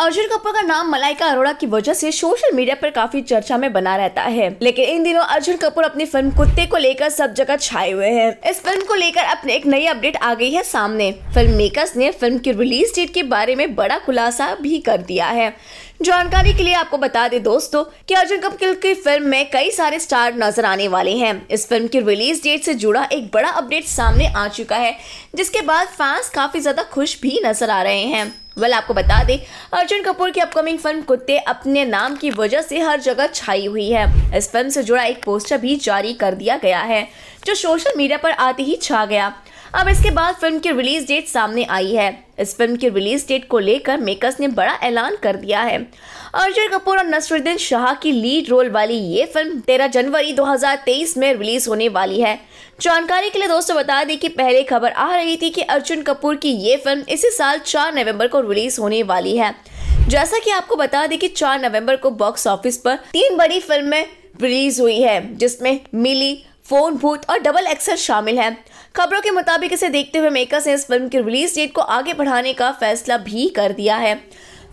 अर्जुन कपूर का नाम मलाइका अरोड़ा की वजह से सोशल मीडिया पर काफी चर्चा में बना रहता है लेकिन इन दिनों अर्जुन कपूर अपनी फिल्म कुत्ते को लेकर सब जगह छाए हुए हैं इस फिल्म को लेकर अपने एक नई अपडेट आ गई है सामने फिल्म मेकर्स ने फिल्म की रिलीज डेट के बारे में बड़ा खुलासा भी कर दिया है जानकारी के लिए आपको बता दें दोस्तों कि अर्जुन कपूर की फिल्म में कई सारे स्टार नजर आने वाले हैं इस फिल्म की रिलीज डेट से जुड़ा एक बड़ा अपडेट सामने आ चुका है जिसके बाद फैंस काफी ज्यादा खुश भी नजर आ रहे हैं वेल आपको बता दें अर्जुन कपूर की अपकमिंग फिल्म कुत्ते अपने नाम की वजह से हर जगह छाई हुई है इस फिल्म से जुड़ा एक पोस्टर भी जारी कर दिया गया है जो सोशल मीडिया पर आते ही छा गया अब इसके बाद फिल्म की रिलीज डेट सामने आई है इस फिल्म की रिलीज डेट को लेकर मेकर्स ने बड़ा ऐलान कर दिया है अर्जुन कपूर और नसरुद्दीन शाह की लीड रोल वाली ये फिल्म 13 जनवरी 2023 में रिलीज होने वाली है जानकारी के लिए दोस्तों बता दें कि पहले खबर आ रही थी कि अर्जुन कपूर की ये फिल्म इसी साल 4 नवंबर को रिलीज होने वाली है जैसा कि आपको बता दें कि 4 नवंबर को बॉक्स ऑफिस पर तीन बड़ी फिल्में रिलीज हुई है जिसमें मिली फोन बूथ और डबल एक्सर शामिल है खबरों के मुताबिक इसे देखते हुए मेकर्स ने इस फिल्म की रिलीज डेट को आगे बढ़ाने का फैसला भी कर दिया है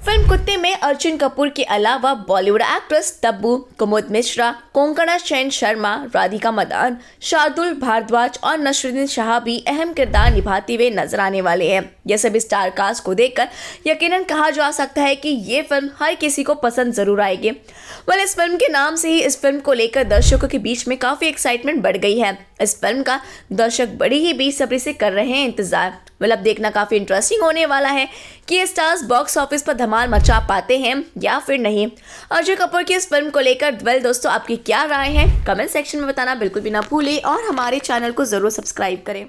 फिल्म कुत्ते में अर्जुन कपूर के अलावा बॉलीवुड एक्ट्रेस तब्बू कुमुद मिश्रा कोंकणा शैन शर्मा राधिका मदान शार्दुल भारद्वाज और नशरुद्दीन शाह भी अहम किरदार निभाते हुए नजर आने वाले हैं यह सभी स्टार कास्ट को देखकर यकीनन कहा जा सकता है कि ये फिल्म हर किसी को पसंद जरूर आएगी वेल इस फिल्म के नाम से ही इस फिल्म को लेकर दर्शकों के बीच में काफ़ी एक्साइटमेंट बढ़ गई है इस फिल्म का दर्शक बड़ी ही बेसब्री से कर रहे हैं इंतजार मतलब अब देखना काफ़ी इंटरेस्टिंग होने वाला है कि ये स्टार्स बॉक्स ऑफिस पर धमाल मचा पाते हैं या फिर नहीं अजय कपूर की इस फिल्म को लेकर वेल दोस्तों आपकी क्या राय है कमेंट सेक्शन में बताना बिल्कुल भी ना भूलें और हमारे चैनल को ज़रूर सब्सक्राइब करें